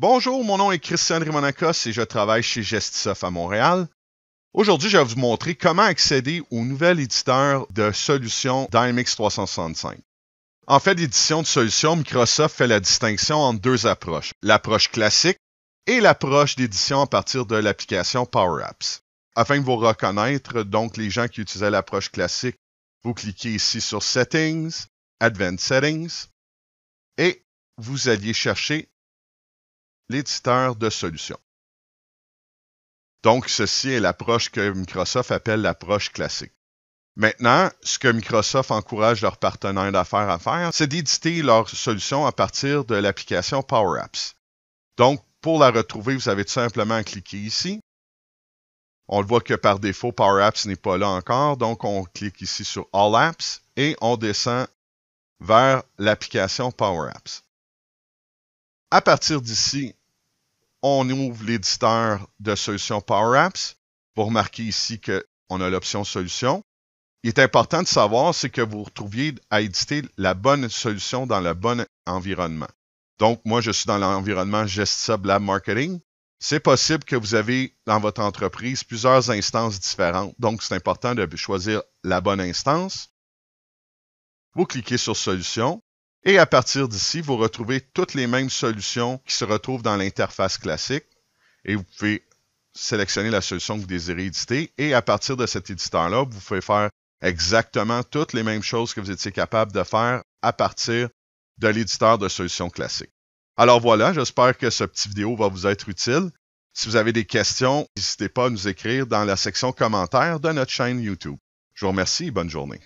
Bonjour, mon nom est Christian Rimonacos et je travaille chez Gestisoft à Montréal. Aujourd'hui, je vais vous montrer comment accéder au nouvel éditeur de solutions Dynamics 365. En fait, l'édition de solutions, Microsoft fait la distinction entre deux approches, l'approche classique et l'approche d'édition à partir de l'application Power Apps. Afin de vous reconnaître, donc les gens qui utilisaient l'approche classique, vous cliquez ici sur Settings, Advanced Settings, et vous alliez chercher l'éditeur de solutions. Donc, ceci est l'approche que Microsoft appelle l'approche classique. Maintenant, ce que Microsoft encourage leurs partenaires d'affaires à faire, c'est d'éditer leurs solutions à partir de l'application Power Apps. Donc, pour la retrouver, vous avez tout simplement à cliquer ici. On le voit que par défaut, Power Apps n'est pas là encore, donc on clique ici sur All Apps et on descend vers l'application Power Apps. À partir d'ici, on ouvre l'éditeur de solutions Power Apps. Vous remarquez ici qu'on a l'option solution. Il est important de savoir, c'est que vous retrouviez à éditer la bonne solution dans le bon environnement. Donc, moi, je suis dans l'environnement GestSub Lab Marketing. C'est possible que vous avez dans votre entreprise plusieurs instances différentes. Donc, c'est important de choisir la bonne instance. Vous cliquez sur Solution. Et à partir d'ici, vous retrouvez toutes les mêmes solutions qui se retrouvent dans l'interface classique et vous pouvez sélectionner la solution que vous désirez éditer. Et à partir de cet éditeur-là, vous pouvez faire exactement toutes les mêmes choses que vous étiez capable de faire à partir de l'éditeur de solutions classiques. Alors voilà, j'espère que ce petit vidéo va vous être utile. Si vous avez des questions, n'hésitez pas à nous écrire dans la section commentaires de notre chaîne YouTube. Je vous remercie et bonne journée.